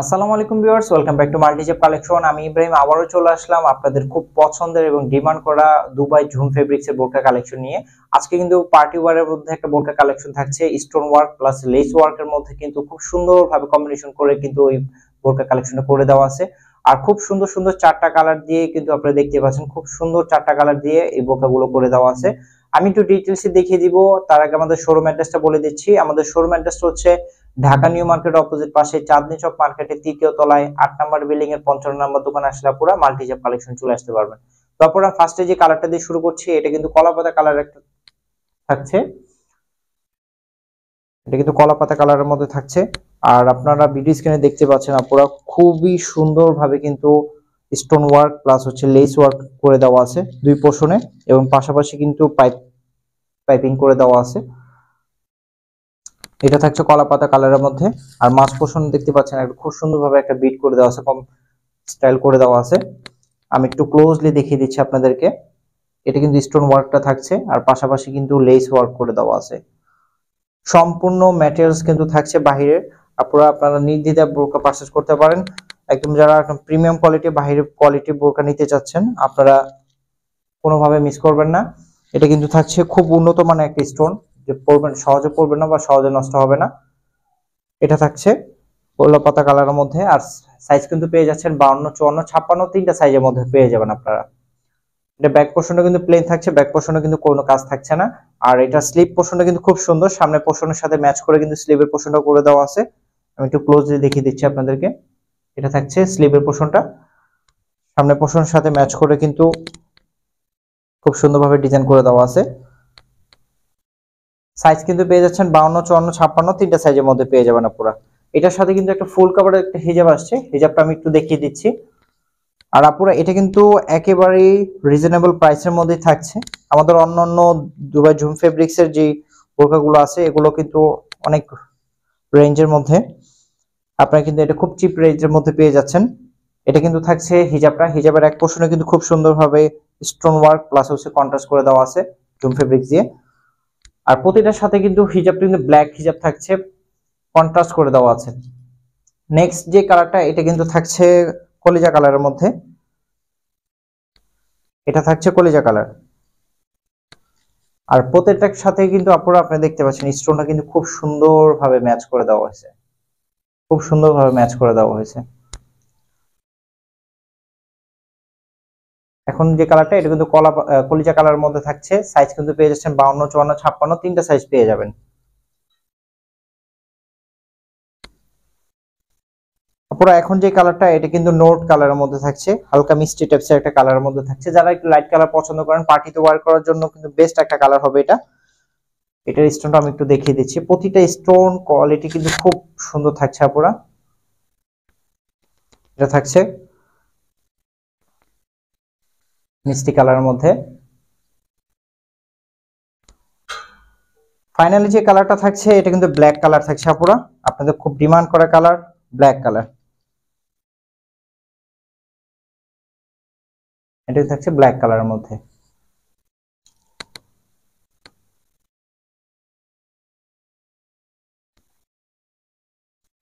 আসসালামু আলাইকুম viewers welcome back to মাল্টিজেপ কালেকশন আমি ইব্রাহিম আবারও চলে আসলাম আপনাদের খুব পছন্দের এবং ডিমান্ড করা দুবাই ঝুম ফেব্রিক্সের বোরকা কালেকশন নিয়ে আজকে কিন্তু পার্টি ওয়ারের মধ্যে একটা বোরকা কালেকশন থাকছে স্টোন ওয়ার্ক প্লাস লেস ওয়ার্কের মধ্যে কিন্তু খুব সুন্দরভাবে কম্বিনেশন করে কিন্তু ওই বোরকা কালেকশনটা করে দেওয়া আছে আর খুব সুন্দর সুন্দর চারটা কালার দিয়ে কিন্তু আপনারা দেখতে পাচ্ছেন খুব সুন্দর চারটা কালার দিয়ে এই বোকাগুলো করে দেওয়া আছে আমি একটু ডিটেলসে দেখিয়ে দিব তার আগে আমাদের শোরুম অ্যাড্রেসটা বলে দিচ্ছি আমাদের শোরুম অ্যাড্রেসটা হচ্ছে ঢাকা নিউ মার্কেট অপোজিট পাশে চাঁদনি চক মার্কেটের তৃতীয় তলায় আট নাম্বার বিল্ডিং এর পঞ্চান্ন নাম্বার দোকান আসলে পুরো মাল্টিজাপ কালেকশন চলে আসতে পারবেন তো আপনারা ফার্স্টে যে কালারটা দিয়ে শুরু করছি এটা কিন্তু কলাপাতা কালার একটা থাকছে এটা কিন্তু কলাপাতা কালারের মধ্যে থাকছে আর আপনারা বিডি স্ক্রিনে দেখতে পাচ্ছেন আপনারা খুবই সুন্দরভাবে কিন্তু স্টোন ওয়ার্ক প্লাস হচ্ছে লেস ওয়ার্ক করে দেওয়া আছে দুই পোর্শনে এবং পাশাপাশি কিন্তু পাইপ পাইপিং করে দেওয়া আছে এটা থাকছে কলা পাতা কালারের মধ্যে আর মাছ পোষণ দেখতে পাচ্ছেন একটা খুব সুন্দরভাবে একটা বিট করে দেওয়া আছে কম স্টাইল করে দেওয়া আছে আমি একটু ক্লোজলি দেখিয়ে দিচ্ছি আপনাদেরকে এটা কিন্তু স্টোন ওয়ার্কটা থাকছে আর পাশাপাশি কিন্তু লেস ওয়ার্ক করে দেওয়া আছে সম্পূর্ণ ম্যাটেরিয়ালস কিন্তু থাকছে বাহিরের আপনারা আপনারা নির্দ্বিধা বোরকা পারচেস করতে পারেন একদম যারা একদম প্রিমিয়াম কোয়ালিটি বাহিরের কোয়ালিটি বোরকা নিতে চাচ্ছেন আপনারা কোনোভাবে মিস করবেন না এটা কিন্তু থাকছে খুব উন্নত মানের একটা স্টোন যে পড়বেন সহজে পড়বে না বা সহজে নষ্ট হবে না এটা থাকছে গোলা পাতা কালারের মধ্যে আর সাইজ কিন্তু পেয়ে যাচ্ছেন বাউন্ন চুয়ান্ন ছাপ্পান্ন তিনটা সাইজের মধ্যে পেয়ে যাবেন আপনারা এটা ব্যাক পোর্শনটা কিন্তু প্লেন থাকছে ব্যাক পোর্শনে কিন্তু কোনো কাজ থাকছে না আর এটা স্লিপ পোর্শনটা কিন্তু খুব সুন্দর সামনে পোর্শনের সাথে ম্যাচ করে কিন্তু স্লিপের পোষণটা করে দেওয়া আছে আমি একটু ক্লোজলি দেখিয়ে দিচ্ছি আপনাদেরকে এটা থাকছে স্লিভের পোষণটা সামনে পোষণের সাথে ম্যাচ করে কিন্তু খুব সুন্দরভাবে ডিজাইন করে দেওয়া আছে সাইজ কিন্তু পেয়ে যাচ্ছেন বাউন্ন চুয়ান্ন ছাপ্পান্ন তিনটা সাইজের মধ্যে পেয়ে যাবেন আপনারা এটার সাথে কিন্তু একটা ফুল কাভারের একটা হিজাব আসছে হিজাবটা আমি একটু দেখিয়ে দিচ্ছি আর আপুরা এটা কিন্তু একেবারেই রিজনেবল প্রাইসের মধ্যেই থাকছে আমাদের অন্য অন্য দুবাই ঝুম ফেব্রিক্সের যে বোরকাগুলো আছে এগুলো কিন্তু অনেক রেঞ্জের মধ্যে আপনারা কিন্তু এটা খুব চিপ রেঞ্জের মধ্যে পেয়ে যাচ্ছেন এটা কিন্তু থাকছে হিজাবটা হিজাবের এক পোর্শনে কিন্তু খুব সুন্দরভাবে স্টোন ওয়ার্ক প্লাস হচ্ছে কন্ট্রাস্ট করে দেওয়া আছে জুম ফেব্রিক দিয়ে আর প্রতিটার সাথে কিন্তু হিজাব কিন্তু ব্ল্যাক হিজাব থাকছে কন্ট্রাস্ট করে দেওয়া আছে নেক্সট যে কালারটা এটা কিন্তু থাকছে কলিজা কালারের মধ্যে এটা থাকছে কলিজা কালার আর প্রত্যেকটার সাথে কিন্তু আপনারা আপনি দেখতে পাচ্ছেন স্টোনটা কিন্তু খুব সুন্দরভাবে ম্যাচ করে দেওয়া হয়েছে খুব সুন্দরভাবে ম্যাচ করে দেওয়া হয়েছে এখন যে কালারটা এটা কিন্তু কলা কলিজা কালার মধ্যে থাকছে সাইজ কিন্তু পেয়ে যাচ্ছেন বাউন্ন চুয়ান্ন ছাপ্পান্ন তিনটা সাইজ পেয়ে যাবেন আপনারা এখন যে কালারটা এটা কিন্তু নোট কালারের মধ্যে থাকছে হালকা মিষ্টি টাইপসের একটা কালারের মধ্যে থাকছে যারা একটু লাইট কালার পছন্দ করেন পার্টিতে ওয়ার করার জন্য কিন্তু বেস্ট একটা কালার হবে এটা এটার স্টোনটা আমি একটু দেখিয়ে দিচ্ছি প্রতিটা স্টোন কোয়ালিটি কিন্তু খুব সুন্দর থাকছে আপনারা এটা থাকছে মিষ্টি কালারের মধ্যে ফাইনালি যে কালারটা থাকছে এটা কিন্তু ব্ল্যাক কালার থাকছে আপনারা আপনাদের খুব ডিমান্ড করা কালার ব্ল্যাক কালার এটা থাকছে ব্ল্যাক কালারের মধ্যে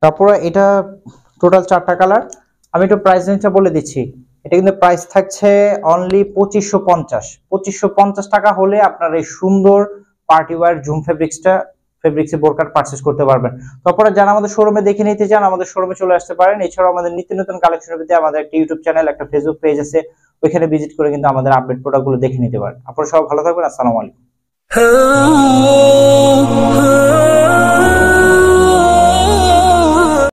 তারপর এটা টোটাল চারটা কালার আমি একটু প্রাইস রেঞ্জটা বলে দিচ্ছি এটা কিন্তু প্রাইস থাকছে অনলি পঁচিশশো পঞ্চাশ পঁচিশশো পঞ্চাশ টাকা হলে আপনার এই সুন্দর পার্টি ওয়ার জুম ফেব্রিক্সটা ফেব্রিক্সে বোরকার পারচেস করতে পারবেন তারপরে যারা আমাদের শোরুমে দেখে নিতে চান আমাদের শোরুমে চলে আসতে পারেন এছাড়াও আমাদের নিত্য নতুন কালেকশনের প্রতি আমাদের একটা ইউটিউব চ্যানেল একটা ফেসবুক পেজ আছে ওইখানে ভিজিট করে কিন্তু আমাদের আপডেট প্রোডাক্টগুলো দেখে নিতে পারেন আপনারা সব ভালো থাকবেন আসসালামু আলাইকুম হ্যাঁ, হ্যাঁ।